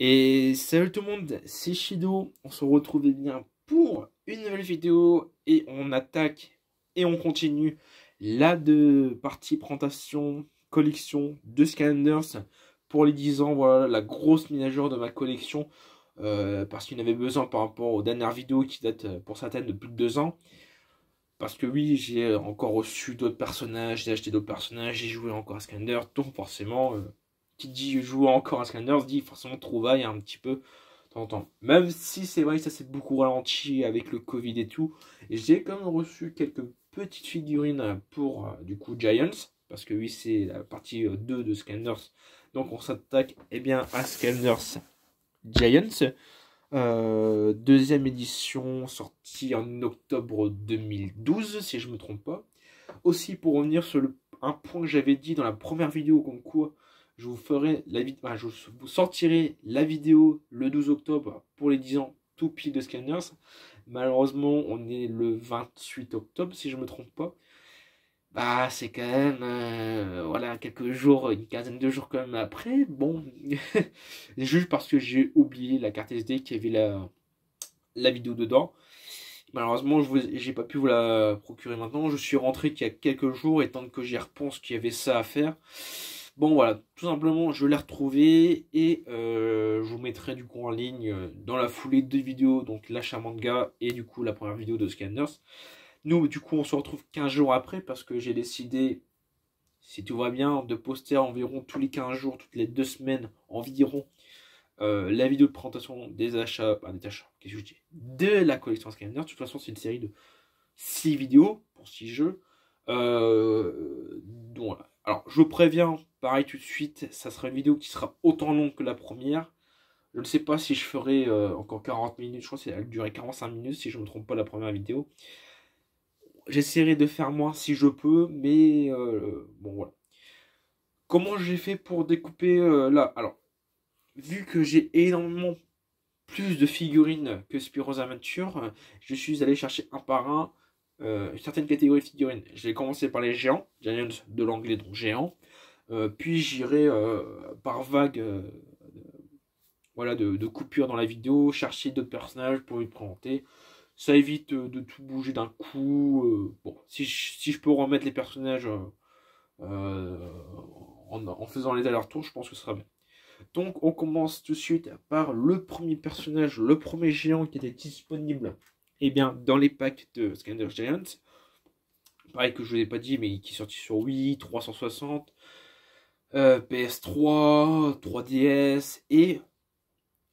Et salut tout le monde, c'est Shido, on se retrouve eh bien pour une nouvelle vidéo et on attaque et on continue la de partie présentation collection de Scanners pour les 10 ans, voilà la grosse mise de ma collection euh, parce qu'il en avait besoin par rapport aux dernières vidéos qui datent euh, pour certaines de plus de 2 ans. Parce que oui, j'ai encore reçu d'autres personnages, j'ai acheté d'autres personnages, j'ai joué encore à scanner donc forcément... Euh, qui dit joue encore à Scanders, dit forcément trouvaille un petit peu de temps en temps. Même si c'est vrai ça s'est beaucoup ralenti avec le Covid et tout. Et j'ai quand même reçu quelques petites figurines pour euh, du coup Giants. Parce que oui, c'est la partie 2 euh, de Scanners, Donc on s'attaque eh bien, à Scanners Giants. Euh, deuxième édition sortie en octobre 2012, si je ne me trompe pas. Aussi pour revenir sur le, un point que j'avais dit dans la première vidéo qu'on quoi je vous ferai la vidéo, je vous sortirai la vidéo le 12 octobre pour les 10 ans tout pile de Scanners. Malheureusement, on est le 28 octobre si je ne me trompe pas. Bah, c'est quand même, euh, voilà, quelques jours, une quinzaine de jours quand même après. Bon, juste parce que j'ai oublié la carte SD qui avait la, la vidéo dedans. Malheureusement, je n'ai pas pu vous la procurer maintenant. Je suis rentré il y a quelques jours et tant que j'y repense qu'il y avait ça à faire, Bon voilà, tout simplement, je l'ai retrouvé et euh, je vous mettrai du coup en ligne euh, dans la foulée de vidéos, donc l'achat manga et du coup la première vidéo de Scanners. Nous, du coup, on se retrouve 15 jours après parce que j'ai décidé, si tout va bien, de poster environ tous les 15 jours, toutes les deux semaines environ, euh, la vidéo de présentation des achats, enfin bah, des achats, qu'est-ce que je dis De la collection Scanners. De toute façon, c'est une série de 6 vidéos pour 6 jeux. donc voilà alors, je préviens, pareil tout de suite, ça sera une vidéo qui sera autant longue que la première. Je ne sais pas si je ferai euh, encore 40 minutes, je crois que ça a duré 45 minutes si je ne me trompe pas la première vidéo. J'essaierai de faire moins si je peux, mais euh, bon voilà. Comment j'ai fait pour découper euh, là Alors, vu que j'ai énormément plus de figurines que Spiro's Aventure, je suis allé chercher un par un euh, certaines catégories de figurines. Je vais commencer par les géants, giants de l'anglais, donc géants. Euh, puis j'irai euh, par vague voilà, de, coupures dans la vidéo, chercher d'autres personnages pour les présenter. Ça évite de tout bouger d'un coup. bon, si je, peux remettre les personnages en, en, faisant les allers-retours, je pense que ce sera bien. Donc on commence tout de suite par le premier personnage, le premier géant qui était disponible eh bien, dans les packs de Scanners Giants, pareil que je ne vous ai pas dit, mais qui est sorti sur Wii, 360, PS3, 3DS, et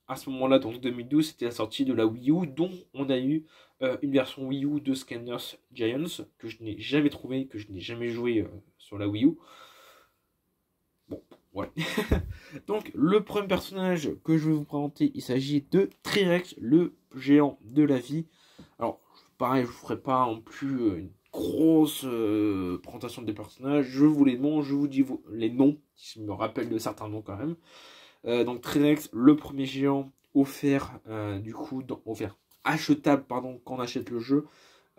à ce moment-là, donc 2012, c'était la sortie de la Wii U, dont on a eu euh, une version Wii U de Scanners Giants, que je n'ai jamais trouvé, que je n'ai jamais joué euh, sur la Wii U. Bon, ouais donc, le premier personnage que je vais vous présenter, il s'agit de Trirex, le géant de la vie. Pareil, je vous ferai pas en plus euh, une grosse euh, présentation des personnages. Je vous les noms, je vous dis les noms, si je me rappelle de certains noms quand même. Euh, donc Trinex, le premier géant offert, du coup, dans, offert, achetable, pardon, quand on achète le jeu.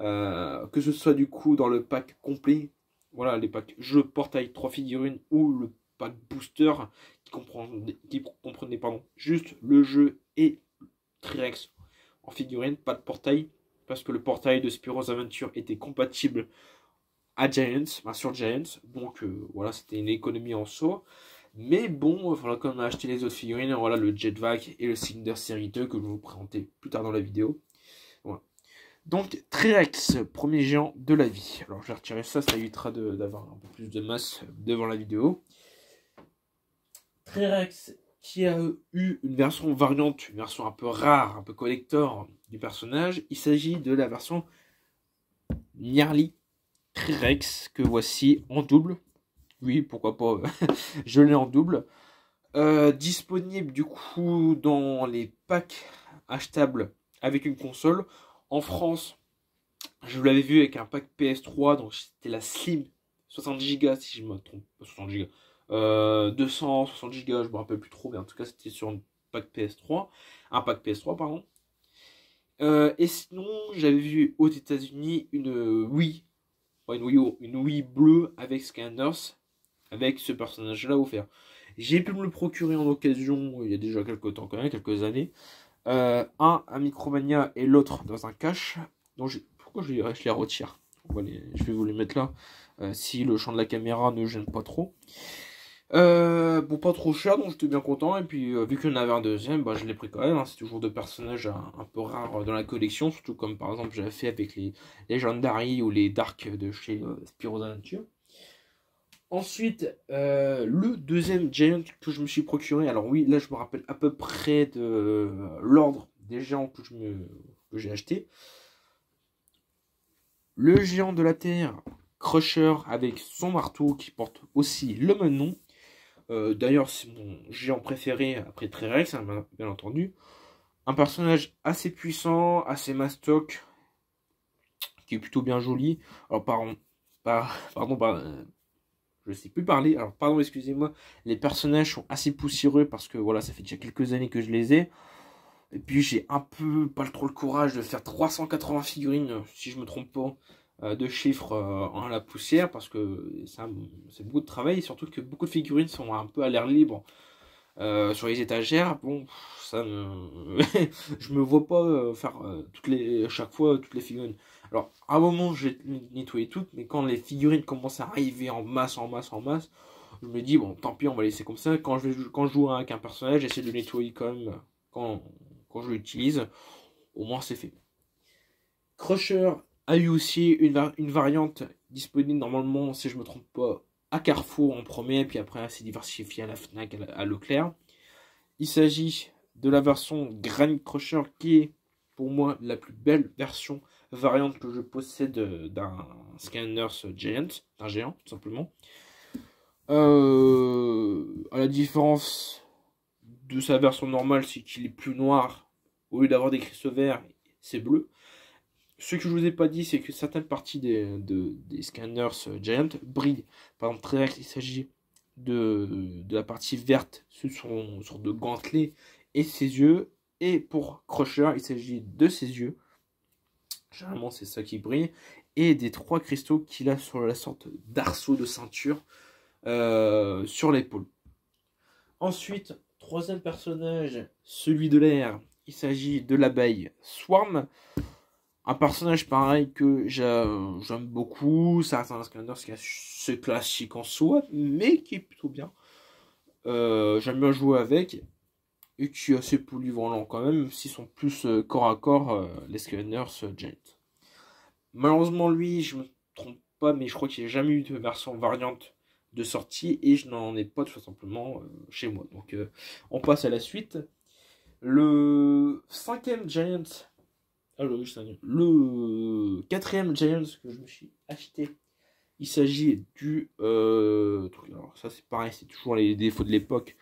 que ce soit du coup dans le pack complet, voilà, les packs jeu portail, trois figurines ou le pack booster qui comprenait, qui pardon, juste le jeu et Trinex en figurine, pas de portail, parce que le portail de Spiro's Aventure était compatible à Giants, sur Giants. Donc euh, voilà, c'était une économie en soi. Mais bon, voilà, comme on a acheté les autres figurines, voilà le Jetvac et le Cinder Série 2 que je vous présenter plus tard dans la vidéo. Voilà. Donc Trirex, premier géant de la vie. Alors je vais retirer ça, ça évitera d'avoir un peu plus de masse devant la vidéo. Trirex qui a eu une version variante, une version un peu rare, un peu collector du personnage. Il s'agit de la version tri Rex que voici en double. Oui, pourquoi pas, euh, je l'ai en double. Euh, disponible du coup dans les packs achetables avec une console. En France, je l'avais vu avec un pack PS3, donc c'était la Slim 60 Go si je me trompe, 60 Go, 260 euh, Go, je me rappelle plus trop, mais en tout cas c'était sur un pack PS3, un pack PS3 pardon. Euh, et sinon, j'avais vu aux États-Unis une euh, Wii, une Wii, une Wii bleue avec Scanners, avec ce personnage-là offert. J'ai pu me le procurer en occasion il y a déjà quelques temps quand même, quelques années. un à Micromania et l'autre dans un cache. Donc je... pourquoi je, je les retire je vais vous les mettre là, si le champ de la caméra ne gêne pas trop. Euh, bon, pas trop cher, donc j'étais bien content. Et puis, euh, vu qu'il y en avait un deuxième, bah, je l'ai pris quand même. Hein. C'est toujours de personnages un, peu rares dans la collection, surtout comme par exemple j'avais fait avec les Legendary ou les Dark de chez euh, Adventure. Nature. Ensuite, euh, le deuxième Giant que je me suis procuré. Alors, oui, là je me rappelle à peu près de euh, l'ordre des géants que j'ai acheté. Le géant de la Terre, Crusher avec son marteau qui porte aussi le même nom. Euh, d'ailleurs, c'est mon géant préféré après Trerex, hein, bien entendu. Un personnage assez puissant, assez mastoc, qui est plutôt bien joli. Alors, pardon, pardon, euh, je sais plus parler. Alors, pardon, excusez-moi. Les personnages sont assez poussiéreux parce que voilà, ça fait déjà quelques années que je les ai. Et puis, j'ai un peu pas trop le courage de faire 380 figurines, si je me trompe pas. Euh, de chiffres euh, en la poussière parce que c'est beaucoup de travail, surtout que beaucoup de figurines sont un peu à l'air libre euh, sur les étagères. Bon, ça je me vois pas faire toutes les chaque fois toutes les figurines. Alors, à un moment, j'ai nettoyé toutes, mais quand les figurines commencent à arriver en masse, en masse, en masse, je me dis bon, tant pis, on va laisser comme ça. Quand je quand je joue avec un personnage, j'essaie de nettoyer quand quand quand je l'utilise. Au moins, c'est fait. Crusher a eu aussi une, variante disponible normalement, si je ne me trompe pas, à Carrefour en premier, puis après assez diversifié à la FNAC, à Leclerc. Il s'agit de la version granite Crusher qui est pour moi la plus belle version variante que je possède euh, d'un scanner Giant, d'un géant tout simplement. Euh, à la différence de sa version normale, c'est qu'il est plus noir. Au lieu d'avoir des cristaux verts, c'est bleu. Ce que je ne vous ai pas dit, c'est que certaines parties des, scanners euh, Giant brillent. Par exemple, très il s'agit de, la partie verte, ce sont de gantelet et ses yeux. Et pour Crusher, il s'agit de ses yeux. Généralement, c'est ça qui brille. Et des trois cristaux qu'il a sur la sorte d'arceau de ceinture euh, sur l'épaule. Ensuite, troisième personnage, celui de l'air. Il s'agit de l'abeille Swarm un personnage pareil que j'aime beaucoup, qui est c'est classique en soi, mais qui est plutôt bien. Euh, j'aime bien jouer avec, et qui est assez polyvalent quand même, s'ils sont plus euh, corps à corps, euh, les scanners Giant. Malheureusement, lui, je me trompe pas, mais je crois qu'il n'y a jamais eu de version variante de sortie, et je n'en ai pas tout simplement chez moi. Donc, on passe à la suite. Le cinquième Giant ah, le quatrième Giants que je me suis acheté, il s'agit du euh, truc. Alors ça c'est pareil, c'est toujours les défauts de l'époque.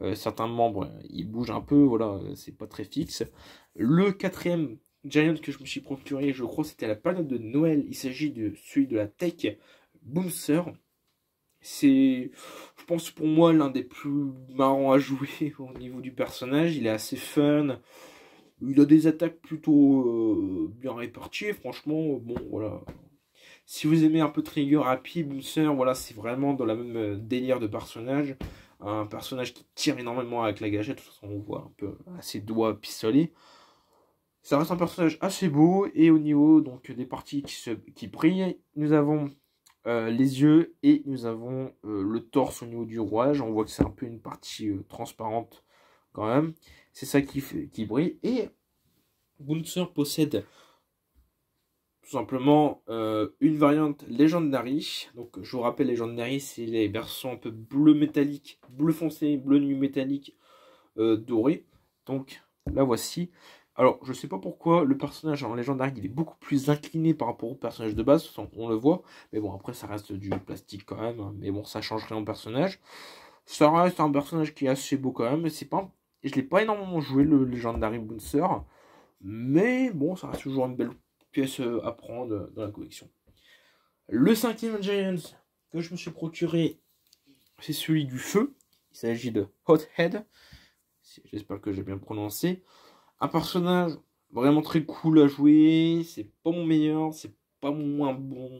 Euh, certains membres euh, ils bougent un peu, voilà, c'est pas très fixe. Le quatrième Giant que je me suis procuré, je crois, c'était la période de Noël. Il s'agit de celui de la tech Boomster. C'est, je pense pour moi, l'un des plus marrants à jouer au niveau du personnage. Il est assez fun. Il a des attaques plutôt euh, bien réparties. Franchement, bon, voilà. Si vous aimez un peu Trigger, Happy, Boomer, voilà, c'est vraiment dans la même euh, délire de personnage. Un personnage qui tire énormément avec la gâchette. De toute façon, on voit un peu à euh, ses doigts pistolets. Ça reste un personnage assez beau. Et au niveau donc, des parties qui, se, qui brillent, nous avons les yeux et nous avons le torse au niveau du rouage. On voit que c'est un peu une partie transparente quand même. C'est ça qui, brille. Et Gunther possède tout simplement euh, une variante Legendary. Donc je vous rappelle, Legendary, c'est les versions un peu bleu métallique, bleu foncé, bleu nuit métallique euh, doré. Donc là voici. Alors je sais pas pourquoi le personnage en légendaire il est beaucoup plus incliné par rapport au personnage de base, on le voit. Mais bon après ça reste du plastique quand même, hein. mais bon ça changerait en personnage. Ça reste un personnage qui est assez beau quand même, mais c'est pas et je l'ai pas énormément joué, le Legendary Bouncer. Mais bon, ça reste toujours une belle pièce euh, à prendre euh, dans la collection. Le cinquième Giants que je me suis procuré, c'est celui du feu. Il s'agit de Hothead. J'espère que j'ai bien prononcé. Un personnage vraiment très cool à jouer. C'est pas mon meilleur, c'est pas moins bon.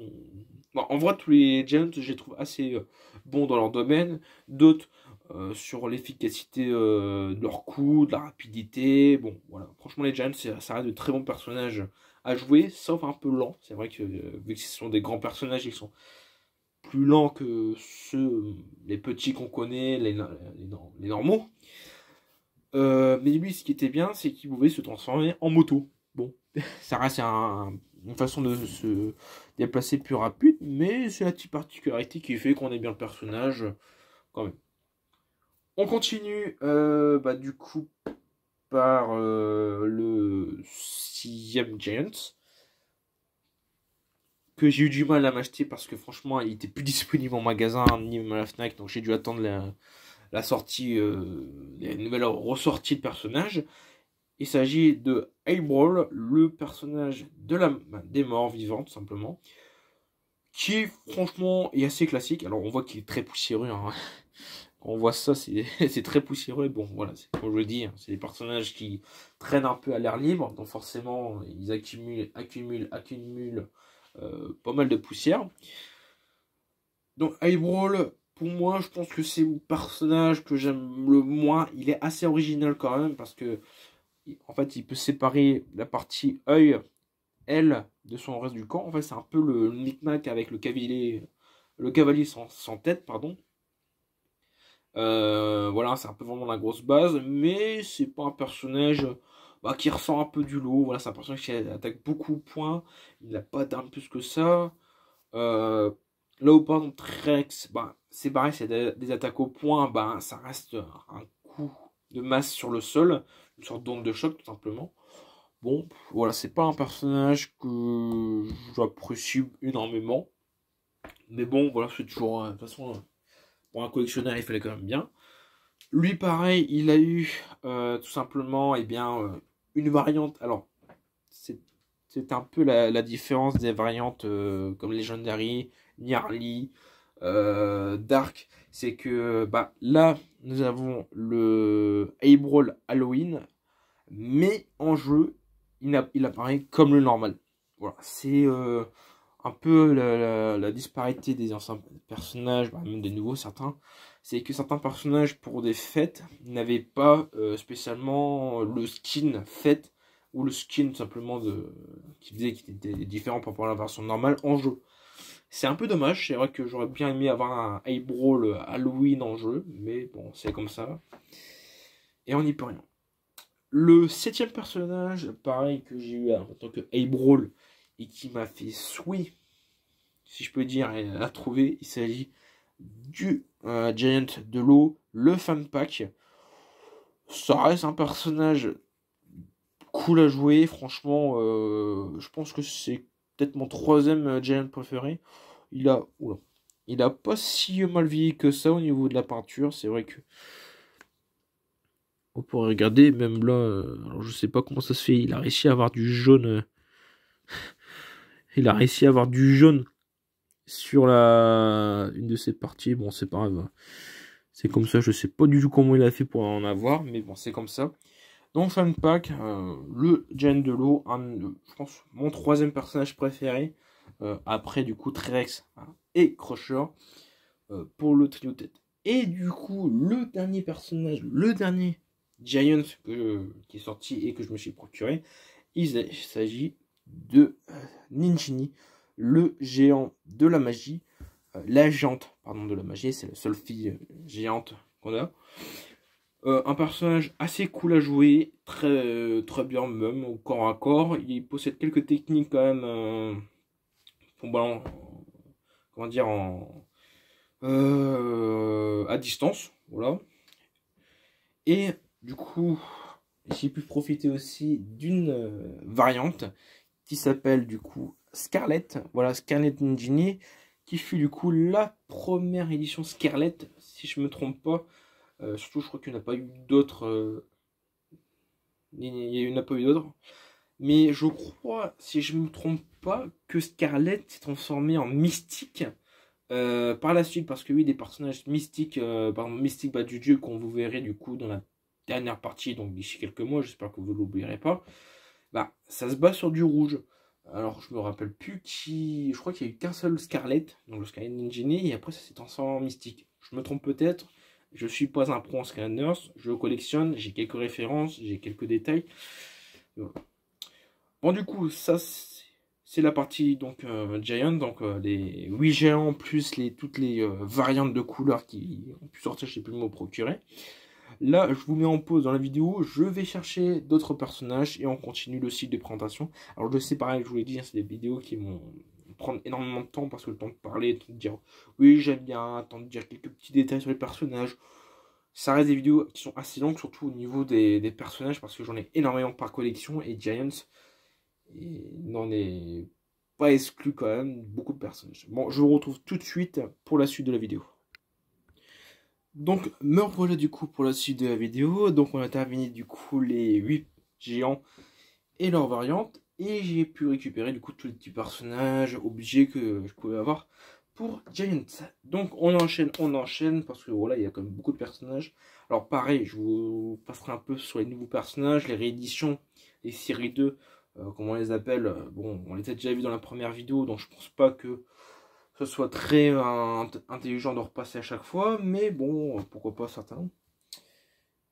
bon en vrai, tous les Giants, je les trouve assez euh, bons dans leur domaine. D'autres euh, sur l'efficacité euh, de leur coup, de la rapidité. Bon, voilà. Franchement, les Giants, ça reste de très bons personnages à jouer, sauf un peu lent. C'est vrai que euh, vu que ce sont des grands personnages, ils sont plus lents que ceux, les petits qu'on connaît, les, les, normaux. mais lui, ce qui était bien, c'est qu'il pouvait se transformer en moto. Bon, ça reste une façon de se déplacer plus rapide, mais c'est la petite particularité qui fait qu'on aime bien le personnage quand même. On continue euh, bah, du coup par euh, le sixième Giants que j'ai eu du mal à m'acheter parce que franchement il était plus disponible en magasin ni même à la Fnac donc j'ai dû attendre la, la sortie euh, la nouvelle ressortie de personnage il s'agit de Brawl, le personnage de la des morts vivantes simplement qui franchement est assez classique alors on voit qu'il est très poussiéreux hein on voit ça, c'est très poussiéreux. Bon, voilà, c'est comme je le dis, hein, c'est des personnages qui traînent un peu à l'air libre. Donc forcément, ils accumulent, accumulent, accumulent euh, pas mal de poussière. Donc eyebrawl, pour moi, je pense que c'est le personnage que j'aime le moins. Il est assez original quand même parce que, en fait, il peut séparer la partie œil, elle, de son reste du camp, En fait, c'est un peu le knick avec le cavalier, le cavalier sans tête, pardon. Euh, voilà, c'est un peu vraiment la grosse base, mais c'est pas un personnage bah, qui ressort un peu du lot. Voilà, c'est un personnage qui attaque beaucoup au point. Il n'a pas d'arme plus que ça. Euh, là où par exemple Trex, bah, c'est pareil, c'est des, attaques au point, bah, ça reste un coup de masse sur le sol, une sorte d'onde de choc tout simplement. Bon, voilà, c'est pas un personnage que j'apprécie énormément. Mais bon, voilà, c'est toujours. Euh, de toute façon, euh, pour un collectionneur, il fallait quand même bien. Lui, pareil, il a eu euh, tout simplement et eh bien, euh, une variante. Alors, c'est un peu la, différence des variantes euh, comme Legendary, Niarli, Dark. C'est que bah, là, nous avons le Brawl Halloween, mais en jeu, il, il apparaît comme le normal. Voilà, c'est un peu la, disparité des anciens personnages, bah, même des nouveaux certains, c'est que certains personnages pour des fêtes n'avaient pas euh, spécialement le skin fête ou le skin simplement de qui faisait qu'il était différent par rapport à la version normale en jeu. C'est un peu dommage, c'est vrai que j'aurais bien aimé avoir un Brawl Halloween en jeu, mais bon, c'est comme ça. Et on n'y peut rien. Le septième personnage, pareil que j'ai eu en tant que Brawl et qui m'a fait souhait, si je peux dire, à trouver. Il s'agit du euh, Giant de l'eau, le fan pack. Ça reste un personnage cool à jouer. Franchement, euh, je pense que c'est peut-être mon troisième euh, Giant préféré. Il a, il a pas si mal vieilli que ça au niveau de la peinture. C'est vrai que on pourrait regarder, même là, alors je sais pas comment ça se fait, il a réussi à avoir du jaune il a mm. réussi à avoir du jaune sur la une de ses parties. Bon, c'est pas grave. C'est comme ça. Je sais pas du tout comment il a fait pour en avoir, mais bon, c'est comme ça. Dans fin pack, euh, le Gen de l'eau, euh, je pense mon troisième personnage préféré, euh, après du coup Trex hein, et Crusher pour le trio tête. Et du coup, le dernier personnage, le dernier Giant que, qui est sorti et que je me suis procuré, il s'agit de euh, Ninjini, le géant de la magie, euh, la géante, pardon, de la magie, c'est la seule fille euh, géante qu'on a. un personnage assez cool à jouer, très, très bien même, au corps à corps. Il possède quelques techniques quand même, comment dire, en, à distance, voilà. Et du coup, j'ai pu profiter aussi d'une variante qui s'appelle du coup Scarlett. Voilà, Scarlett Engineer, qui fut du coup la première édition Scarlett, si je me trompe pas. Euh, surtout, je crois qu'il n'y en a pas eu d'autres. Euh, il n'y en a pas eu d'autres. Mais je crois, si je me trompe pas, que Scarlett s'est transformée en mystique. Euh, par la suite, parce que oui, des personnages mystiques, par mystique du dieu qu'on vous verrez du coup dans la dernière partie, donc d'ici quelques mois, j'espère que vous l'oublierez pas. Bah, ça se base sur du rouge. Alors, je me rappelle plus qui... Je crois qu'il n'y a eu qu'un seul Scarlet, donc le Sky Engine, et après ça s'est transformé Mystique. Je me trompe peut-être, je suis pas un pro en Nurse je collectionne, j'ai quelques références, j'ai quelques détails. Bon, du coup, ça, c'est la partie donc euh, Giant, donc euh, les 8 géants, plus les, toutes les euh, variantes de couleurs qui ont pu sortir, je sais plus mot procurer. Là, je vous mets en pause dans la vidéo, je vais chercher d'autres personnages et on continue le cycle de présentation. Alors je sais, pareil, je voulais dire, hein, c'est des vidéos qui vont prendre énormément de temps parce que le temps de parler, le de dire oui j'aime bien, le temps de dire quelques petits détails sur les personnages. Ça reste des vidéos qui sont assez longues, surtout au niveau des, des personnages parce que j'en ai énormément par collection et Giants n'en est pas exclu quand même beaucoup de personnages. Bon, je vous retrouve tout de suite pour la suite de la vidéo. Donc, me revoilà du coup pour la suite de la vidéo. Donc, on a terminé du coup les 8 géants et leurs variantes. Et j'ai pu récupérer du coup tous les petits personnages, objets que je pouvais avoir pour Giants Donc, on enchaîne, on enchaîne, parce que voilà, il y a quand même beaucoup de personnages. Alors, pareil, je vous passerai un peu sur les nouveaux personnages, les rééditions, les séries 2, euh, comment on les appelle. Euh, bon, on les a déjà vus dans la première vidéo, donc je pense pas que ce soit très intelligent de repasser à chaque fois, mais bon, pourquoi pas certains.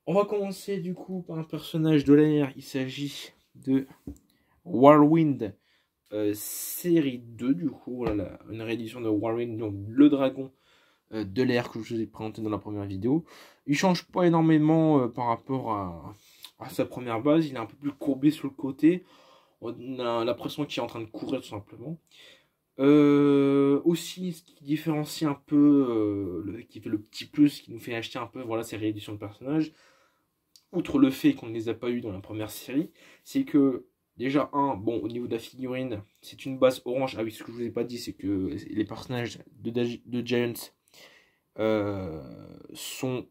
On va commencer du coup par un personnage de l'air, il s'agit de Warwind, euh, série 2 du coup, une réédition de Warwind, donc le dragon euh, de l'air que je vous ai présenté dans la première vidéo. Il change pas énormément euh, par rapport à, sa première base, il est un peu plus courbé sur le côté, on a l'impression qu'il est en train de courir tout simplement. Euh, aussi, ce qui différencie un peu, euh, le, qui fait le petit plus, qui nous fait acheter un peu, voilà, ces rééditions de personnages, outre le fait qu'on ne les a pas eu dans la première série, c'est que, déjà, un, bon, au niveau de la figurine, c'est une base orange. Ah oui, ce que je ne vous ai pas dit, c'est que les personnages de, Giants euh, sont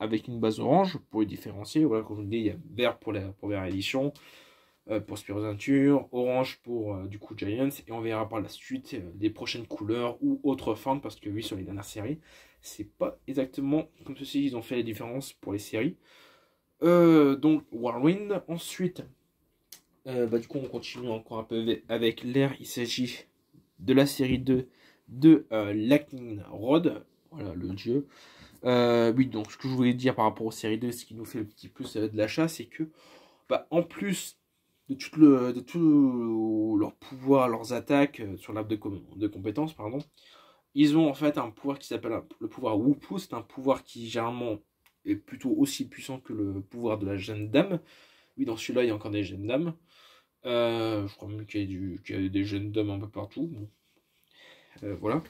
avec une base orange pour les différencier. Voilà, comme je vous dis, il y a vert pour la première édition, euh, pour Spirosinture, orange pour euh, du coup Giants, et on verra par la suite euh, les prochaines couleurs ou autres formes, parce que oui, sur les dernières séries, c'est pas exactement comme ceci, ils ont fait la différence pour les séries. donc Warwind ensuite, bah, du coup on continue encore un peu avec l'air, il s'agit de la série 2 de Lightning Rod, voilà le dieu. oui, donc ce que je voulais dire par rapport aux séries 2, ce qui nous fait le petit plus de l'achat, c'est que, bah, en plus de, tout, le, pouvoirs, leur pouvoir, leurs attaques euh, sur l'arbre de, compétences, pardon, ils ont en fait un pouvoir qui s'appelle le pouvoir Wupu. C'est un pouvoir qui généralement est plutôt aussi puissant que le pouvoir de la jeune dame. Oui, dans celui-là, il y a encore des jeunes dames. Euh, je crois même qu'il y, a des jeunes dames un peu partout. Euh, voilà.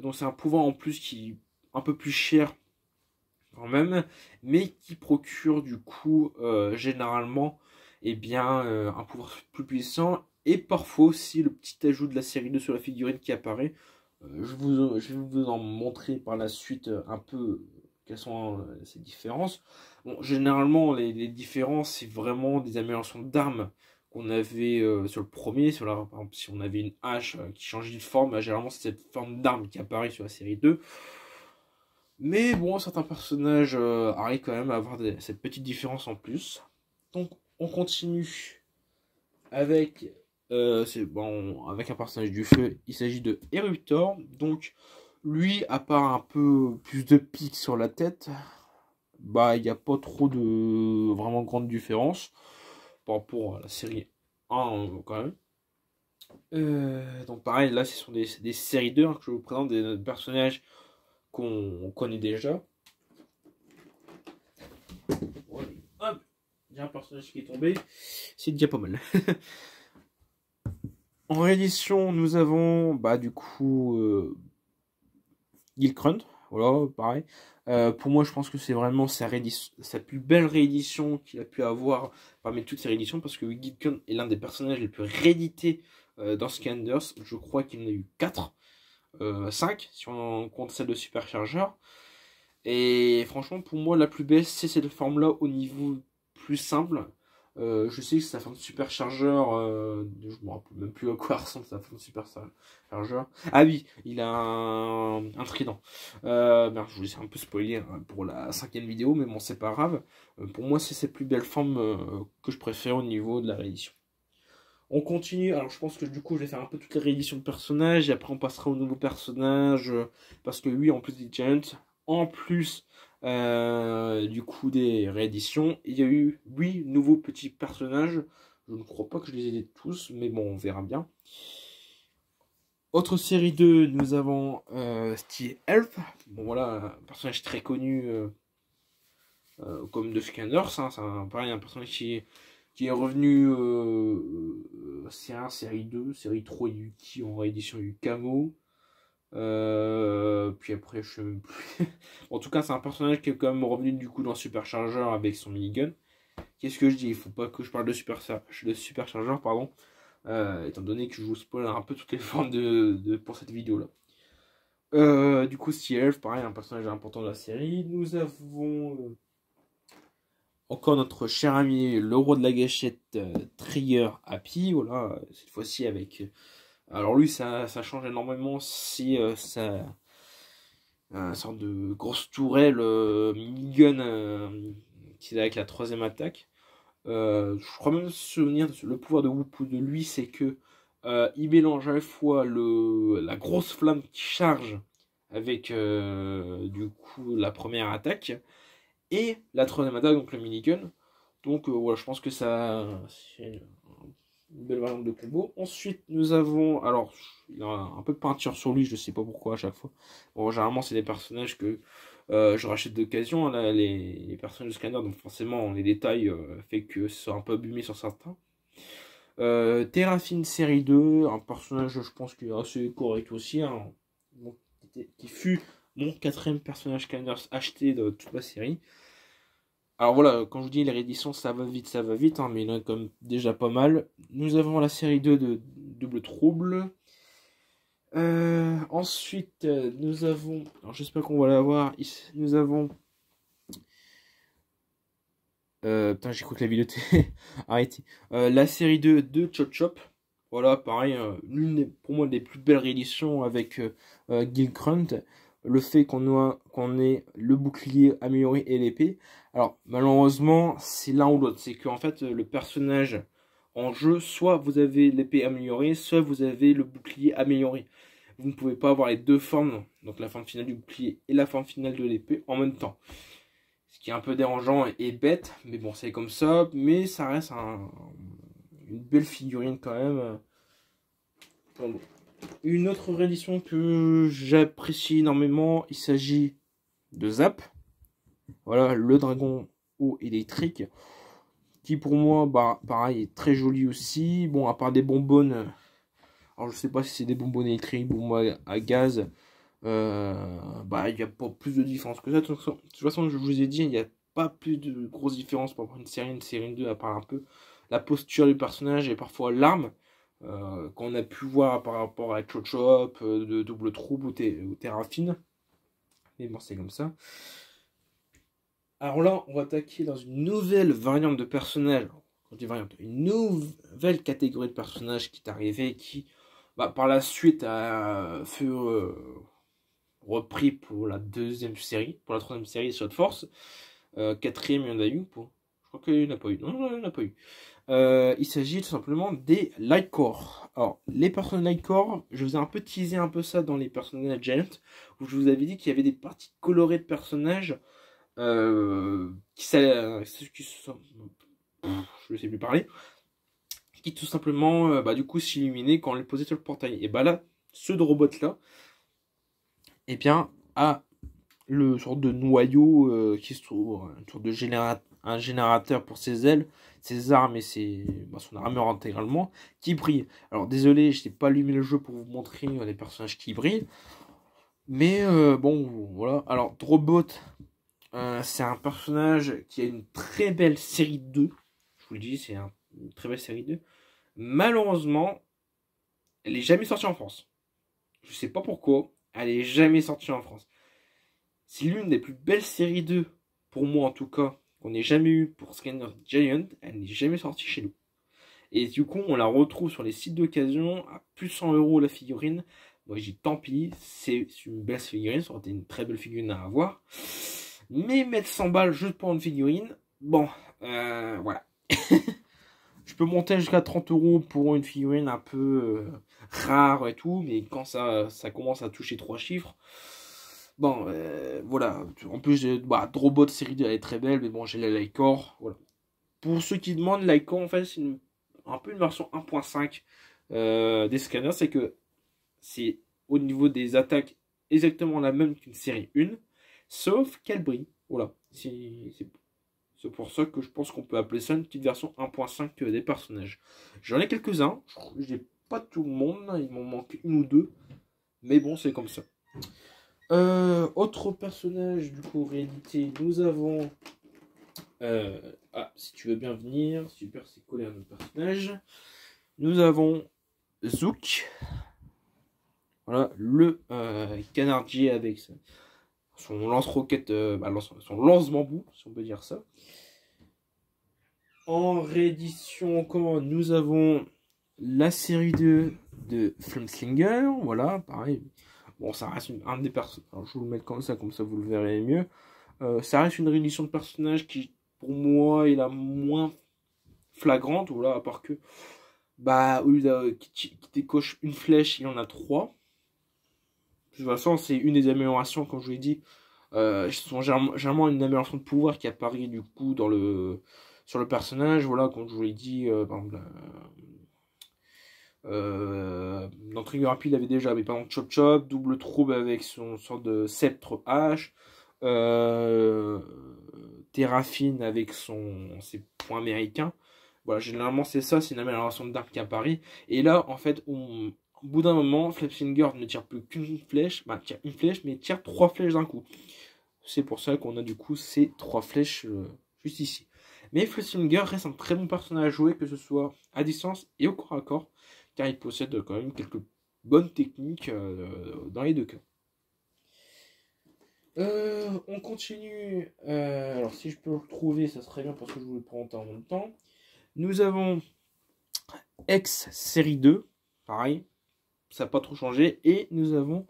donc c'est un pouvoir en plus qui un peu plus cher quand même, mais qui procure du coup euh, généralement eh bien, euh, un pouvoir plus puissant et parfois aussi le petit ajout de la série 2 sur la figurine qui apparaît. Euh, je, vous, je, vais vous en montrer par la suite un peu quelles sont ces différences. Bon, généralement, les, différences, c'est vraiment des améliorations d'armes qu'on avait sur le premier, sur la, si on avait une hache qui changeait de forme, bah, généralement c'est cette forme d'arme qui apparaît sur la série 2. Mais bon, certains personnages euh, arrivent quand même à avoir cette petite différence en plus. Donc, on continue avec, euh, bon, avec un personnage du feu. Il s'agit de Eruptor. Donc, lui, à part un peu plus de pics sur la tête, bah, il n'y a pas trop de vraiment grande différence par rapport la série 1 quand même. Euh, donc pareil, là ce sont des, séries 2 hein, que je vous présente des personnages qu'on connaît déjà. il y a un personnage qui est tombé. C'est déjà pas mal. en réédition, nous avons bah, du coup euh, Voilà, pareil. Euh, pour moi, je pense que c'est vraiment sa, plus belle réédition qu'il a pu avoir parmi toutes ses rééditions parce que Gilcrunt est l'un des personnages les plus réédités euh, dans Scanders. Je crois qu'il en a eu quatre. 5, euh, si on compte celle de superchargeur Et franchement, pour moi, la plus belle, c'est cette forme-là au niveau plus simple. Euh, je sais que c'est la forme superchargeur, euh, je me rappelle même plus à quoi ressemble sa forme superchargeur. Ah oui, il a un, trident. je vous ai un peu spoiler hein, pour la cinquième vidéo, mais bon, c'est pas grave. pour moi, c'est cette plus belle forme que je préfère au niveau de la réédition. On continue, alors je pense que du coup je vais faire un peu toutes les rééditions de personnages et après on passera au nouveau personnage parce que oui en plus des Giants, en plus euh, du coup des rééditions, il y a eu huit nouveaux petits personnages. Je ne crois pas que je les ai tous, mais bon on verra bien. Autre série 2, nous avons euh, Steve Elf. Bon voilà, un personnage très connu euh, euh, comme de Scanners, hein, c'est un, pareil un personnage qui qui est revenu euh, euh série 1, série 2, série 3 qui en réédition du camo euh, puis après, je sais même plus. en tout cas, c'est un personnage qui est quand même revenu du coup dans Supercharger avec son minigun. Qu'est-ce que je dis Il faut pas que je parle de Super, de Supercharger, pardon. Euh, étant donné que je vous spoil un peu toutes les formes de, pour cette vidéo là. du coup, Steve, pareil, un personnage important de la série. Nous avons encore notre cher ami, le de la gâchette, euh, Trigger Happy. Voilà, cette fois-ci avec... Euh, alors lui, ça, change énormément. si euh, ça une sorte de grosse tourelle euh, minigun qu'il avec la troisième attaque. je crois même souvenir, le pouvoir de Wupu de lui, c'est que il mélange à la fois le, la grosse flamme qui charge avec du coup la première attaque, et la troisième donc le minigun. Donc euh, voilà, je pense que ça c'est une, belle variante de combo. Ensuite, nous avons. Alors, il a un peu de peinture sur lui, je sais pas pourquoi à chaque fois. Bon, généralement, c'est des personnages que euh, je rachète d'occasion. Hein, les, personnages de scanner, donc forcément, les détails euh, fait que sont un peu abîmé sur certains. Euh, série 2, un personnage, je pense, qui est assez correct aussi. Hein, qui fut mon quatrième personnage Canners acheté dans toute la série. Alors voilà, quand je dis les rééditions, ça va vite, ça va vite, hein, mais il y en a comme déjà pas mal. Nous avons la série 2 de Double Trouble. Euh, ensuite, euh, nous avons. Alors j'espère qu'on va l'avoir. Nous avons. Euh, putain, j'ai cru que la vidéo était la série 2 de Chop Chop. Voilà, pareil, l'une pour moi des plus belles rééditions avec Gil Crunt le fait qu'on ait le bouclier amélioré et l'épée. Alors malheureusement c'est l'un ou l'autre, c'est qu'en fait le personnage en jeu, soit vous avez l'épée améliorée, soit vous avez le bouclier amélioré. Vous ne pouvez pas avoir les deux formes, donc la forme finale du bouclier et la forme finale de l'épée en même temps. Ce qui est un peu dérangeant et bête, mais bon c'est comme ça, mais ça reste une belle figurine quand même. Bon, une autre réédition que j'apprécie énormément, il s'agit de Zap. Voilà, le dragon eau électrique. Qui pour moi, bah, pareil, est très joli aussi. Bon, à part des bonbonnes. Alors je sais pas si c'est des bonbons électriques, ou à, à gaz. Euh, bah, il n'y a pas plus de différence que ça. De toute façon, je vous ai dit, il n'y a pas plus de grosses différences pour une série, une série 2, à part un peu la posture du personnage et parfois l'arme. Euh, qu'on a pu voir par rapport à cho Chop, euh, de Double Trouble ou, ou Terrafine. Mais bon, c'est comme ça. Alors là, on va attaquer dans une nouvelle variante de personnage. Quand je variante, une nouvelle catégorie de personnages qui est arrivée, et qui bah, par la suite a fut euh, repris pour la deuxième série, pour la troisième série de Force. quatrième, il y en a eu pour crois qu'il n'y pas eu. Non, il n'y pas eu. Euh, il s'agit tout simplement des Lightcore. Alors, les personnes Lightcore, je vous ai un peu teasé un peu ça dans les personnages Agent, où je vous avais dit qu'il y avait des parties colorées de personnages euh, qui, euh, qui je ne sais plus parler, qui tout simplement, bah, du coup, s'illuminaient quand on les posait sur le portail. Et bah là, ce de robot là, eh bien, a le sorte de noyau qui se trouve, autour de générateur un générateur pour ses ailes, ses armes et ses, bah, son armure intégralement, qui brille. Alors désolé, je n'ai pas allumé le jeu pour vous montrer euh, les personnages qui brillent. Mais euh, bon, voilà. Alors Drobot, euh, c'est un personnage qui a une très belle série 2. Je vous le dis, c'est une très belle série 2. Malheureusement, elle n'est jamais sortie en France. Je ne sais pas pourquoi, elle n'est jamais sortie en France. C'est l'une des plus belles séries 2, pour moi en tout cas, qu'on n'ait jamais eu pour Scanner Giant, elle n'est jamais sortie chez nous. Et du coup, on la retrouve sur les sites d'occasion à plus de 100 euros la figurine. Moi, j'ai tant pis, c'est une belle figurine, ça aurait été une très belle figurine à avoir. Mais mettre 100 balles juste pour une figurine, bon, euh, voilà. je peux monter jusqu'à 30 euros pour une figurine un peu euh, rare et tout, mais quand ça, ça commence à toucher trois chiffres, Bon, euh, voilà. En plus, de bah, série 2, elle est très belle, mais bon, j'ai la Lycor. Voilà. Pour ceux qui demandent, Lycor, en fait, c'est un peu une version 1.5 euh, des scanners. C'est que c'est au niveau des attaques exactement la même qu'une série 1, sauf qu'elle brille. Voilà. C'est, pour ça que je pense qu'on peut appeler ça une petite version 1.5 euh, des personnages. J'en ai quelques-uns. je n'ai pas tout le monde. Il m'en manque une ou deux. Mais bon, c'est comme ça. Euh, autre personnage du coup réédité, nous avons. Euh, ah, si tu veux bien venir, super, c'est collé à notre personnage. Nous avons Zouk. Voilà, le euh, canardier avec son lance-roquette, euh, bah, son lance-bambou, si on peut dire ça. En réédition encore, nous avons la série 2 de Flamslinger. Voilà, pareil Bon, ça reste un des personnages. Je vous le mettre comme ça, comme ça vous le verrez mieux. Euh, ça reste une réduction de personnages qui, pour moi, est la moins flagrante. Ou à part que, bah, au qui, décoche une flèche, il y en a trois. De toute façon, c'est une des améliorations, comme je vous l'ai dit. Euh, sont généralement une amélioration de pouvoir qui apparaît du coup dans le sur le personnage. Voilà, comme je vous l'ai dit, euh, euh, dans Trigger il avait déjà, mais pas Chop Chop. Double Trouble avec son sort de sceptre H. Euh, Terrafine avec son, ses points américains. Voilà, généralement, c'est ça, c'est une amélioration de Dark à Paris. Et là, en fait, au bout d'un moment, Flapfinger ne tire plus qu'une flèche, bah, tire une flèche, mais tire trois flèches d'un coup. C'est pour ça qu'on a du coup ces trois flèches euh, juste ici. Mais Flapfinger reste un très bon personnage à jouer, que ce soit à distance et au corps à corps car il possède quand même quelques bonnes techniques euh, dans les deux cas. Euh, on continue. Euh, alors, si je peux le retrouver, ça serait bien parce que je vous le présente en même temps. Nous avons X série 2, pareil, ça n'a pas trop changé. Et nous avons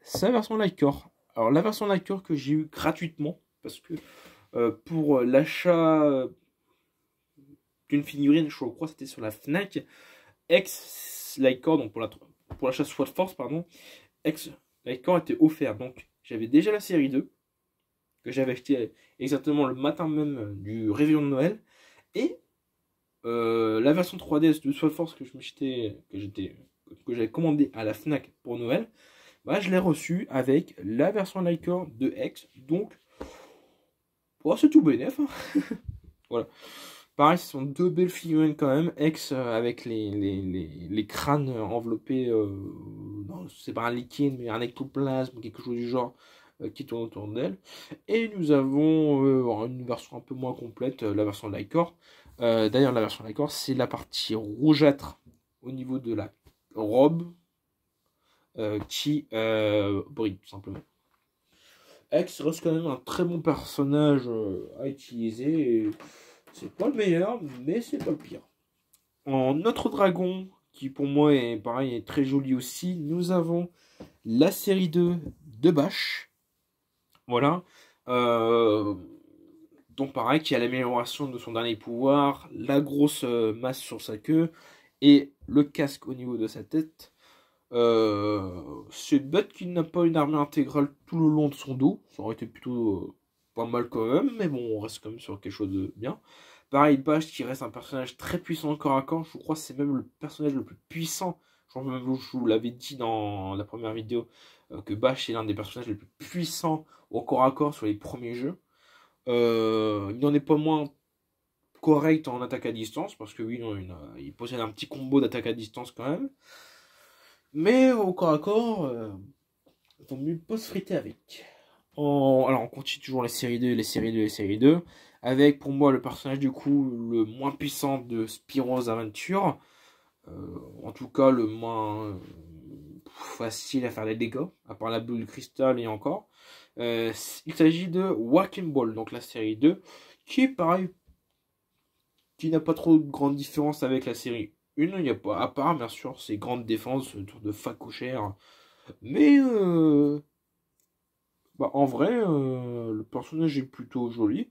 sa version Lightcore. Alors, la version Lightcore que j'ai eu gratuitement parce que pour l'achat d'une figurine, je crois, que c'était sur la Fnac ex Lycor, donc pour la, pour la chasse Sword force, pardon, ex Lycor était offert. Donc j'avais déjà la série 2, que j'avais acheté exactement le matin même euh, du réveillon de Noël. Et euh, la version 3DS de Sword Force que je que j'étais, que j'avais commandé à la Fnac pour Noël, bah, je l'ai reçu avec la version Lycor de X. Donc, bah, c'est tout bénef. Hein. voilà. Pareil, ce sont deux belles figurines quand même, ex euh, avec les, les, crânes euh, enveloppés euh, non c'est pas un liquide, mais un ectoplasme, quelque chose du genre qui tourne autour d'elle. Et nous avons une version un peu moins complète, la version de Lycor. D'ailleurs, la version Lycor, c'est la partie rougeâtre au niveau de la robe qui brille tout simplement. X reste quand même un très bon personnage à utiliser. C'est pas le meilleur, mais c'est pas le pire. En notre dragon, qui pour moi est pareil, est très joli aussi, nous avons la série 2 de Bash. Voilà. Euh, donc pareil, qui a l'amélioration de son dernier pouvoir, la grosse euh, masse sur sa queue et le casque au niveau de sa tête. Euh, c'est bête qui n'a pas une armée intégrale tout le long de son dos. Ça aurait été plutôt euh, pas mal quand même, mais bon, on reste quand même sur quelque chose de bien. Pareil, Page qui reste un personnage très puissant corps à corps, je crois que c'est même le personnage le plus puissant. Je vous l'avais dit dans la première vidéo euh, que Bash est l'un des personnages les plus puissants au corps à corps sur les premiers jeux. Euh, il n'en est pas moins correct en attaque à distance, parce que oui, il possède un petit combo d'attaque à distance quand même. Mais au corps à corps, il euh, ne mieux pas se friter avec alors on continue toujours les séries 2, les séries 2, les séries 2, avec pour moi le personnage du coup le moins puissant de Spiro's aventure, euh, en tout cas le moins euh, facile à faire des dégâts, à part la boule de cristal et encore. Euh, il s'agit de walking Ball, donc la série 2, qui est pareil, qui n'a pas trop de grande différence avec la série 1, il n'y a pas, à part bien sûr ses grandes défenses, autour de facochère, mais bah, en vrai, euh, le personnage est plutôt joli.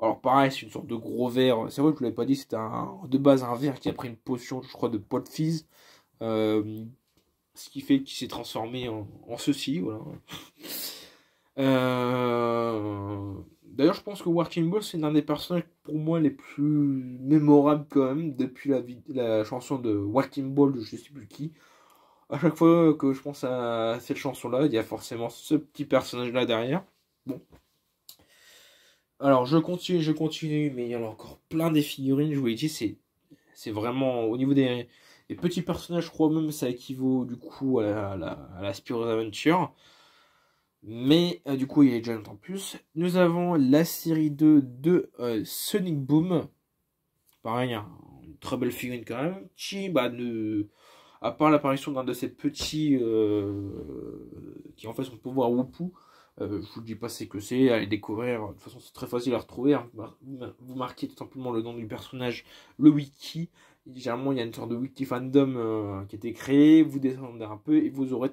Alors pareil, c'est une sorte de gros verre. C'est vrai que je ne l'avais pas dit, c'est un, de base un verre qui a pris une potion, je crois, de pot de fizz. Euh, ce qui fait qu'il s'est transformé en, ceci, voilà. Euh, d'ailleurs, je pense que Working Ball, c'est l'un des personnages pour moi les plus mémorables quand même, depuis la, la chanson de Working Ball de je ne sais plus qui à chaque fois que je pense à cette chanson-là, il y a forcément ce petit personnage-là derrière. Bon. Alors, je continue, je continue, mais il y en a encore plein des figurines. Je vous l'ai dit, c'est, c'est vraiment au niveau des, des, petits personnages, je crois même ça équivaut du coup à la, à la, Adventure. Mais euh, du coup, il y a déjà en plus. Nous avons la série 2 de euh, Sonic Boom. Pareil, hein, une très belle figurine quand même. Qui, bah, ne à part l'apparition d'un de ces petits euh, qui en fait son pouvoir Wupu, euh, je vous dis pas c'est que c'est, allez découvrir, de toute façon c'est très facile à retrouver, hein. vous marquez tout simplement le nom du personnage, le wiki, généralement il y a une sorte de wiki fandom euh, qui a été créé, vous descendez un peu et vous aurez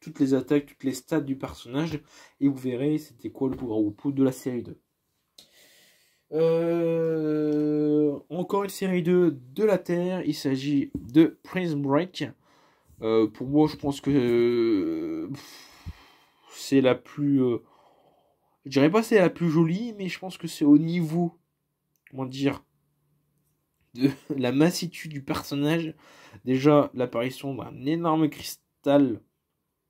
toutes les attaques, toutes les stats du personnage, et vous verrez c'était quoi le pouvoir Wupu de la série 2. Euh, encore une série 2 de la Terre. Il s'agit de Prince Break. Euh, pour moi, je pense que euh, c'est la plus. je dirais pas c'est la plus jolie, mais je pense que c'est au niveau. Comment dire De la massitude du personnage. Déjà, l'apparition d'un énorme cristal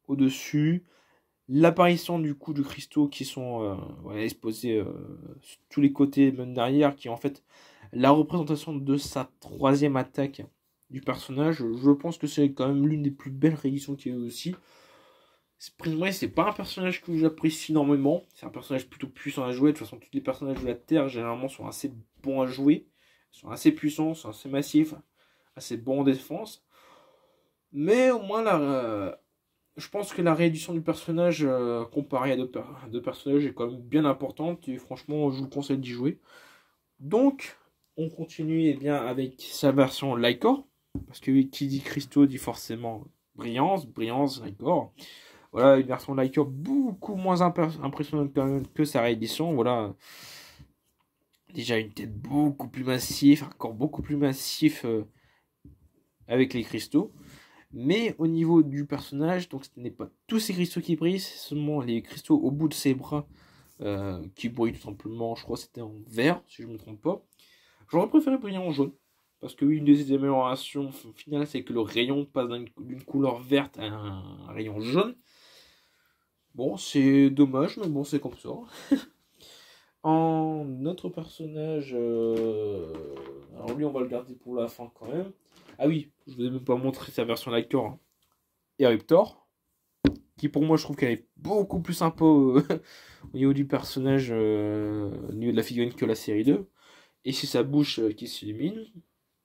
au-dessus l'apparition du coup de cristaux qui sont euh, exposés euh, sur tous les côtés, même derrière, qui est en fait la représentation de sa troisième attaque du personnage. Je pense que c'est quand même l'une des plus belles rééditions qu'il y a eu aussi. Springway, c'est pas un personnage que j'apprécie énormément. C'est un personnage plutôt puissant à jouer. De toute façon, tous les personnages de la Terre, généralement, sont assez bons à jouer. Ils sont assez puissants, sont assez massifs, assez bons en défense. Mais au moins, la, euh, je pense que la réédition du personnage euh, comparée à deux, personnages est quand même bien importante et franchement je vous conseille d'y jouer. Donc on continue eh bien, avec sa version Lycor, parce que qui dit cristaux dit forcément brillance, brillance, Lycor. Voilà, une version Lycor beaucoup moins impressionnante que sa réédition. Voilà, déjà une tête beaucoup plus massive, corps beaucoup plus massif euh, avec les cristaux. Mais au niveau du personnage, donc ce n'est pas tous ces cristaux qui brillent, c'est seulement les cristaux au bout de ses bras euh, qui brillent tout simplement. Je crois que c'était en vert, si je ne me trompe pas. J'aurais préféré briller en jaune. Parce que oui, une des améliorations finales, c'est que le rayon passe d'une couleur verte à un rayon jaune. Bon, c'est dommage, mais bon, c'est comme ça. en notre personnage, euh, alors lui, on va le garder pour la fin quand même. Ah oui, je vous ai même pas montré sa version d'acteur et hein. qui pour moi je trouve qu'elle est beaucoup plus sympa au niveau du personnage, euh, au niveau de la figurine que la série 2. Et c'est sa bouche euh, qui s'illumine.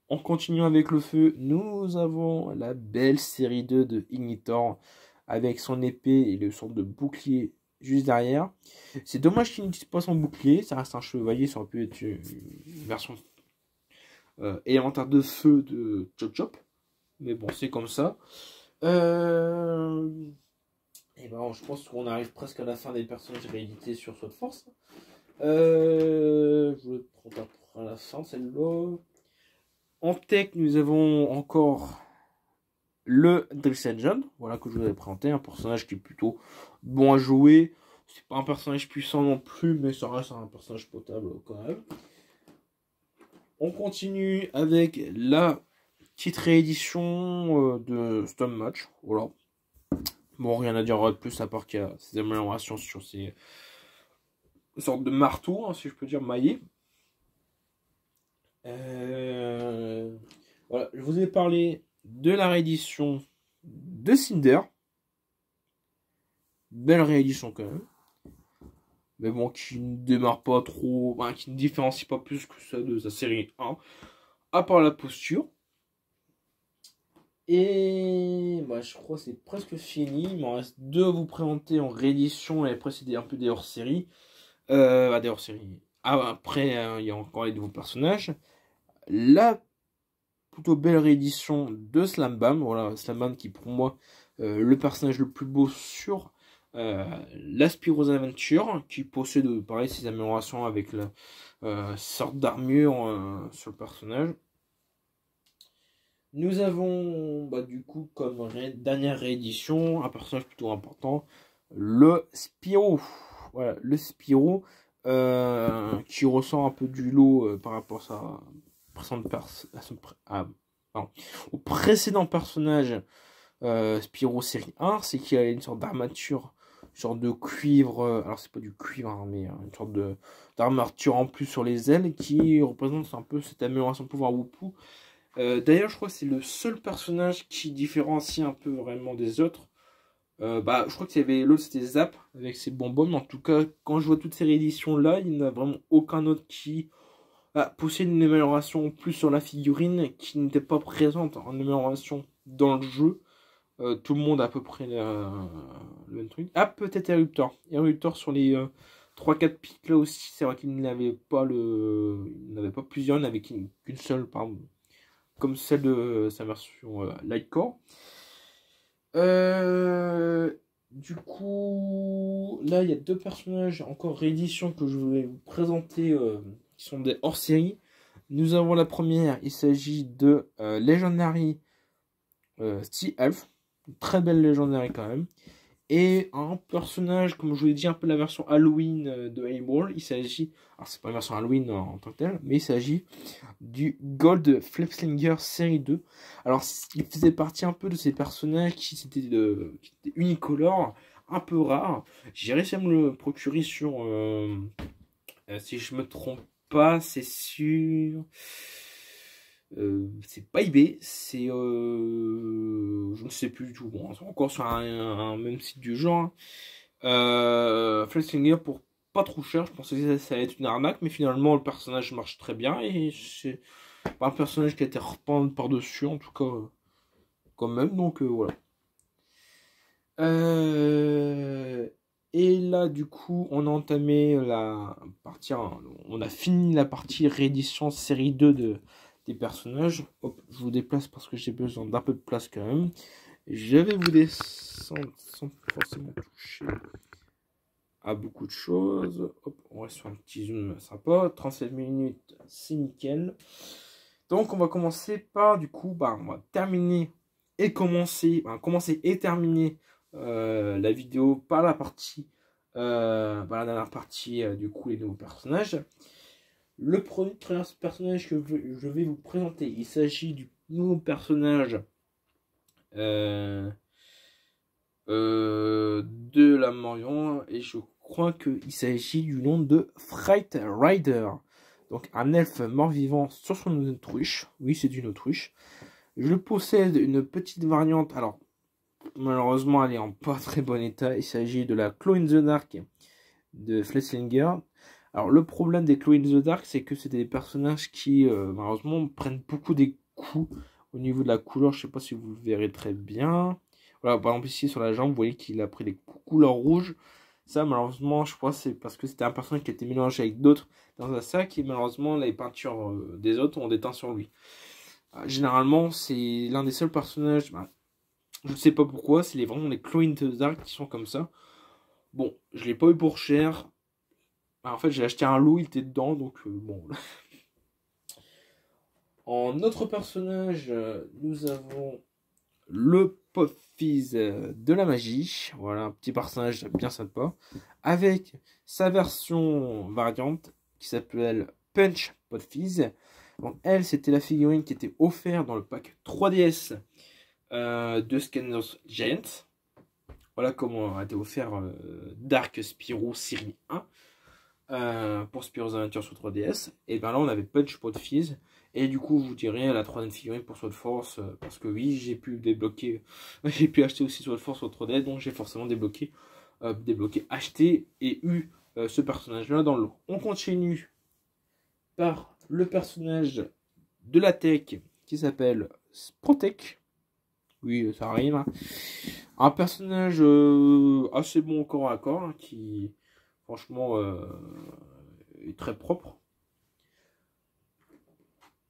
En continuant avec le feu, nous avons la belle série 2 de Ignitor avec son épée et le centre de bouclier juste derrière. C'est dommage qu'il n'utilise pas son bouclier, ça reste un chevalier, ça aurait pu être une version en euh, élémentaire de feu de Chop Chop. Mais bon, c'est comme ça. Euh, et ben, je pense qu'on arrive presque à la fin des personnages réédités sur de Force. Euh, je vais prendre la fin, celle-là. En tech, nous avons encore le John. Voilà que je vous ai présenté. Un personnage qui est plutôt bon à jouer. C'est pas un personnage puissant non plus, mais ça reste un personnage potable quand même. On continue avec la petite réédition euh, de Stone Match. Voilà. Bon, rien à dire de plus à part qu'il y a ces améliorations sur ces sortes de marteaux, hein, si je peux dire, maillés. Euh, voilà, je vous ai parlé de la réédition de Cinder. Belle réédition quand même mais bon, qui ne démarre pas trop, qui ne différencie pas plus que ça de sa série 1, à part la posture. Et bah, je crois que c'est presque fini. Il m'en reste deux à vous présenter en réédition et après c'est un peu des hors-série. Euh, bah, des hors-série. Ah, bah, après, euh, il y a encore les nouveaux personnages. La plutôt belle réédition de Slambam. Voilà, Slambam qui pour moi euh, le personnage le plus beau sur euh, la Aventure qui possède pareil ses améliorations avec la euh, sorte d'armure euh, sur le personnage. Nous avons bah, du coup comme dernière réédition un personnage plutôt important, le Spiro. Voilà, le Spiro qui ressent un peu du lot par rapport à, au précédent personnage Spiro série 1, c'est qu'il a une sorte d'armature sorte de cuivre, euh, alors c'est pas du cuivre, mais hein, une sorte d'armature en plus sur les ailes qui représente un peu cette amélioration de pouvoir Wupu. Euh, d'ailleurs, je crois que c'est le seul personnage qui différencie un peu vraiment des autres. Euh, bah, je crois que avait l'autre c'était Zap avec ses bonbons, mais en tout cas, quand je vois toutes ces rééditions là, il n'y a vraiment aucun autre qui a poussé une amélioration plus sur la figurine qui n'était pas présente en hein, amélioration dans le jeu. Euh, tout le monde a à peu près euh, le même truc. Ah, peut-être Eruptor. Eruptor sur les 3-4 euh, pics là aussi. C'est vrai qu'il n'avait pas le. n'avait pas plusieurs, il n'avait qu'une seule, pardon. Comme celle de sa version Lightcore. du coup, là, il y a deux personnages encore réédition que je voulais vous présenter qui sont des hors-série. Nous avons la première, il s'agit de Legendary Sea Elf. Très belle légendaire quand même. Et un personnage, comme je vous l'ai dit, un peu la version Halloween euh, de Aimball. Il s'agit, alors c'est pas une version Halloween euh, en tant que telle, mais il s'agit du Gold Flipslinger série 2. Alors, il faisait partie un peu de ces personnages qui euh, étaient, de, unicolores, un peu rares. J'ai réussi à me le procurer sur, si je me trompe pas, c'est sûr euh, c'est pas eBay, c'est. Euh, je ne sais plus du tout. Bon, encore sur un, même site du genre. Hein. Euh, pour pas trop cher. Je pensais que ça, allait être une arnaque, mais finalement, le personnage marche très bien. Et c'est un personnage qui a été repeint par-dessus, en tout cas, quand même. Donc euh, voilà. et là, du coup, on a entamé la partie. Hein, on a fini la partie réédition série 2 de personnages. Hop, je vous déplace parce que j'ai besoin d'un peu de place quand même. Je vais vous descendre sans forcément toucher à beaucoup de choses. Hop, on reste sur un petit zoom sympa. 37 minutes, c'est nickel. Donc on va commencer par du coup, bah, on va terminer et commencer, bah, commencer et terminer euh, la vidéo par la partie, euh, la dernière partie euh, du coup les nouveaux personnages. Le premier personnage que je vais vous présenter, il s'agit du nouveau personnage euh, euh, de la Morion et je crois qu'il s'agit du nom de Fright Rider. Donc un elfe mort-vivant sur son autruche. Oui, c'est une autruche. Je possède une petite variante. Alors, malheureusement, elle est en pas très bon état. Il s'agit de la Claw in the Dark de Fleslinger alors le problème des Chloe in the Dark, c'est que c'est des personnages qui euh, malheureusement prennent beaucoup des coups au niveau de la couleur. Je ne sais pas si vous le verrez très bien. Voilà, par exemple ici sur la jambe, vous voyez qu'il a pris des couleurs rouges. Ça malheureusement, je crois c'est parce que c'était un personnage qui a été mélangé avec d'autres dans un sac et malheureusement les peintures euh, des autres ont déteint sur lui. Euh, généralement, c'est l'un des seuls personnages. Ben, je ne sais pas pourquoi, c'est vraiment les Chloe in the Dark qui sont comme ça. Bon, je l'ai pas eu pour cher. Bah, en fait, j'ai acheté un loup, il était dedans, donc euh, bon. en autre personnage, euh, nous avons le pop euh, de la magie. Voilà, un petit personnage bien sympa. Avec sa version variante qui s'appelle Punch Podfizz. Donc elle, c'était la figurine qui était offerte dans le pack 3DS de Scanners Giant. Voilà comment a été offert Dark Spyro Series 1. Euh, pour Spirits Adventure sur 3DS. Et ben là, on avait Punch pour de Fizz. Et du coup, vous direz la troisième figurine pour Sword Force, euh, parce que oui, j'ai pu débloquer, j'ai pu acheter aussi Sword Force sur 3DS, donc j'ai forcément débloqué, euh, débloqué, acheté et eu ce personnage-là dans le On continue par le personnage de la tech qui s'appelle Sprotech, Oui, ça arrive. Hein. Un personnage assez bon corps à corps hein, qui, Franchement, euh, est très propre.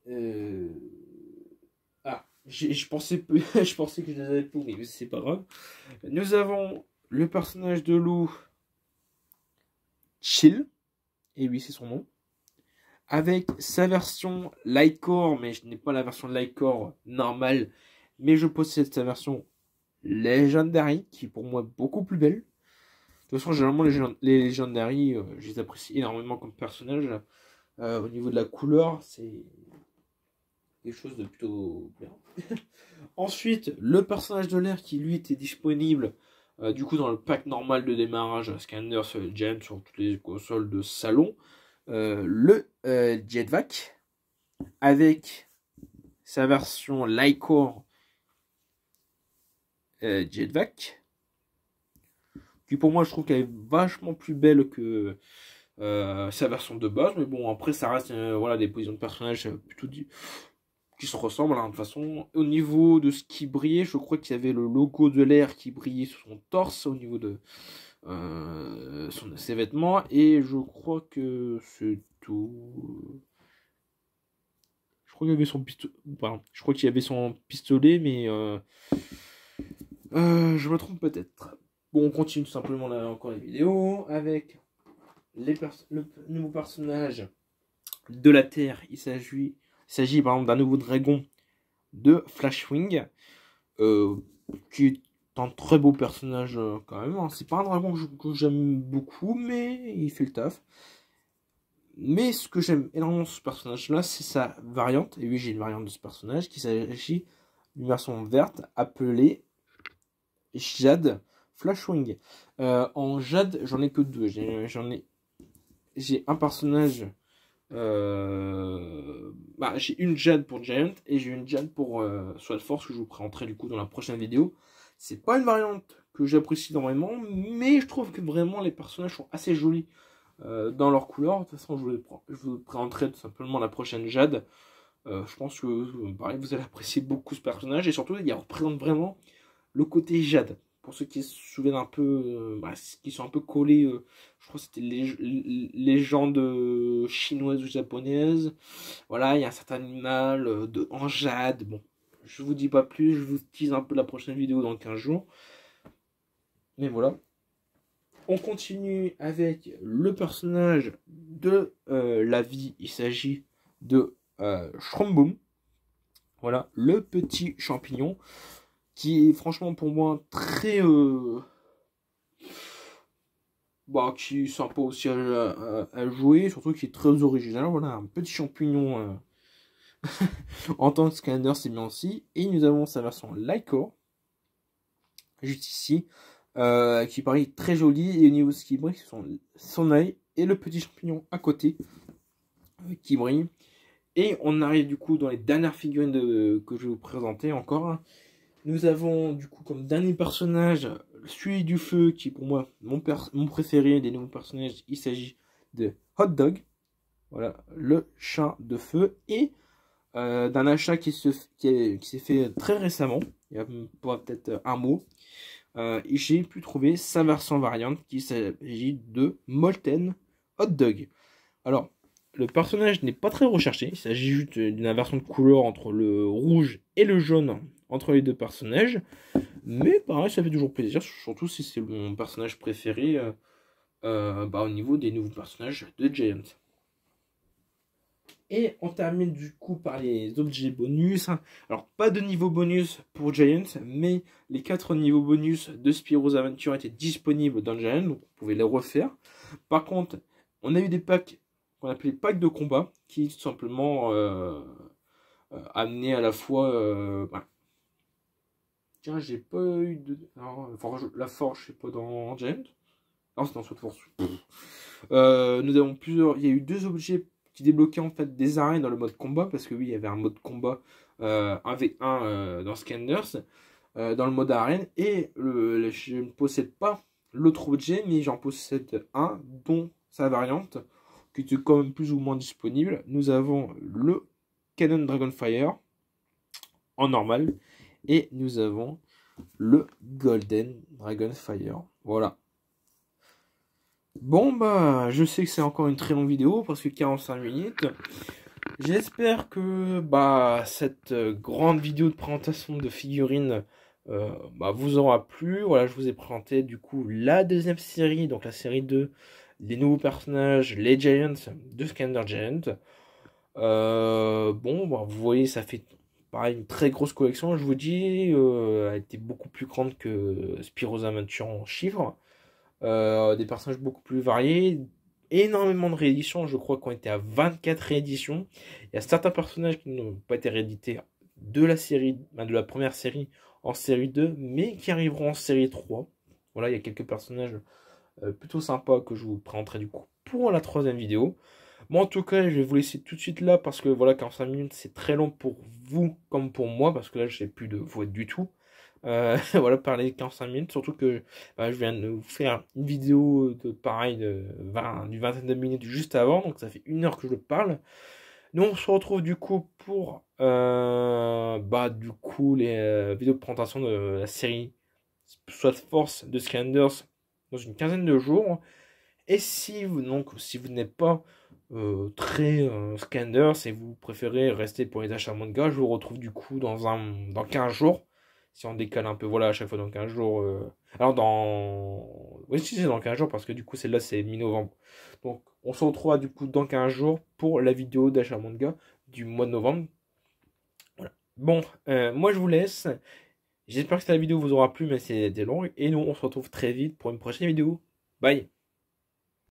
Euh, ah, je pensais, je pensais que je les avais pourris, mais c'est pas grave. Nous avons le personnage de loup Chill. Et oui, c'est son nom. Avec sa version Lightcore, mais je n'ai pas la version Lightcore normale. Mais je possède sa version Legendary, qui est pour moi beaucoup plus belle. De toute façon, généralement, les, les euh, je les apprécie énormément comme personnage. Euh, au niveau de la couleur, c'est quelque chose de plutôt bien. Ensuite, le personnage de l'air qui, lui, était disponible euh, du coup dans le pack normal de démarrage Scanner's Gem sur toutes les consoles de salon. le Jetvac avec sa version Lycor Jetvac pour moi, je trouve qu'elle est vachement plus belle que euh, sa version de base. Mais bon, après, ça reste euh, voilà, des positions de personnages euh, plutôt qui se ressemblent hein, de toute façon. Au niveau de ce qui brillait, je crois qu'il y avait le logo de l'air qui brillait sur son torse au niveau de ses vêtements. Et je crois que c'est tout. Je crois qu'il y avait son pistolet. Je crois qu'il y avait son pistolet, mais je me trompe peut-être. Bon, on continue tout simplement là encore les vidéos avec les le nouveau personnage de la Terre. Il s'agit, par exemple d'un nouveau dragon de Flashwing, euh, qui est un très beau personnage euh, quand même. Hein. C'est pas un dragon que j'aime beaucoup, mais il fait le taf. Mais ce que j'aime énormément ce personnage-là, c'est sa variante. Et oui, j'ai une variante de ce personnage qui s'agit d'une version verte appelée Jade Flashwing. Euh, en Jade, j'en ai que deux. J'en ai, j'ai un personnage. Euh, bah, j'ai une Jade pour Giant et j'ai une Jade pour euh, Sword Force que je vous présenterai du coup dans la prochaine vidéo. C'est pas une variante que j'apprécie énormément, mais je trouve que vraiment les personnages sont assez jolis euh, dans leur couleur. De toute façon, je vous, je vous présenterai tout simplement la prochaine Jade. je pense que vous allez apprécier beaucoup ce personnage et surtout, il représente vraiment le côté Jade pour ceux qui se souviennent un peu, euh, bah, qui sont un peu collés, euh, je crois que c'était les légende euh, chinoises ou japonaises. Voilà, il y a un certain animal de, en jade. Bon, je vous dis pas plus, je vous tease un peu la prochaine vidéo dans 15 jours. Mais voilà. On continue avec le personnage de la vie. Il s'agit de Shromboom. Voilà, le petit champignon qui est franchement pour moi très... Euh, bah, qui sympa aussi à, jouer, surtout qui est très original. Voilà, un petit champignon euh, en tant que scanner, c'est bien aussi. Et nous avons sa version Lyco, juste ici, euh, qui paraît très jolie. Et au niveau ce qui brille, ce son, son œil et le petit champignon à côté euh, qui brille. Et on arrive du coup dans les dernières figurines que je vais vous présenter encore. Hein. Nous avons du coup comme dernier personnage celui du feu qui est pour moi mon, mon préféré des nouveaux personnages. Il s'agit de Hot Dog, voilà le chat de feu et euh, d'un achat qui s'est se, qui fait très récemment. Il y a peut-être euh, un mot. Euh, j'ai pu trouver sa version variante qui s'agit de Molten Hot Dog. Alors le personnage n'est pas très recherché. Il s'agit juste d'une inversion de couleur entre le rouge et le jaune entre les deux personnages. Mais pareil, ça fait toujours plaisir, surtout si c'est mon personnage préféré euh, euh, bah, au niveau des nouveaux personnages de Giant. Et on termine du coup par les objets bonus. Alors pas de niveau bonus pour Giant, mais les quatre niveaux bonus de Spyro's Aventure étaient disponibles dans Giant, donc vous pouvez les refaire. Par contre, on a eu des packs qu'on appelait pack de combat, qui tout simplement euh, euh à la fois. Euh, Tiens, j'ai pas eu de. forge, la forge, c'est pas dans Gent. Non, c'est dans Sword Force. Euh, nous avons plusieurs. Il y a eu deux objets qui débloquaient en fait des arènes dans le mode combat, parce que oui, il y avait un mode combat 1v1 dans Scanners, dans le mode arène, et je ne possède pas l'autre objet, mais j'en possède un, dont sa variante, qui était quand même plus ou moins disponible. Nous avons le Canon Dragonfire en normal et nous avons le Golden Dragonfire. Voilà. Bon bah je sais que c'est encore une très longue vidéo parce que 45 minutes. J'espère que bah, cette grande vidéo de présentation de figurines euh, bah, vous aura plu. Voilà, je vous ai présenté du coup la deuxième série, donc la série 2 les nouveaux personnages, les Giants de Scanner Giant. Euh, bon, bah, vous voyez, ça fait pareil une très grosse collection, je vous dis. Euh, elle était beaucoup plus grande que Spiro's Aventure en chiffres. Euh, des personnages beaucoup plus variés. Énormément de rééditions, je crois qu'on était à 24 rééditions. Il y a certains personnages qui n'ont pas été réédités de la série, de la première série en série 2, mais qui arriveront en série 3. Voilà, il y a quelques personnages euh, plutôt sympa que je vous présenterai du coup pour la troisième vidéo. moi en tout cas, je vais vous laisser tout de suite là parce que voilà, 45 minutes, c'est très long pour vous comme pour moi parce que là, je sais plus de voix du tout. Euh, voilà, parler 45 minutes, surtout que bah, je viens de vous faire une vidéo de pareil de 20, du vingtaine de minutes juste avant, donc ça fait une heure que je parle. Nous, on se retrouve du coup pour euh, bah, du coup les vidéos de présentation de la série Soit Force de Scanders dans une quinzaine de jours. Et si vous, donc, si vous n'êtes pas euh, très euh, scanner, si vous préférez rester pour les achats manga, je vous retrouve du coup dans, un, dans 15 jours. Si on décale un peu, voilà, à chaque fois dans 15 jours. Euh, alors, dans. Oui, si, c'est dans 15 jours, parce que du coup, celle-là, c'est mi-novembre. Donc, on se retrouvera du coup dans 15 jours pour la vidéo d'achat manga du mois de novembre. Bon, euh, moi, je vous laisse. J'espère que cette vidéo vous aura plu, mais c'était longue. Et nous, on se retrouve très vite pour une prochaine vidéo. Bye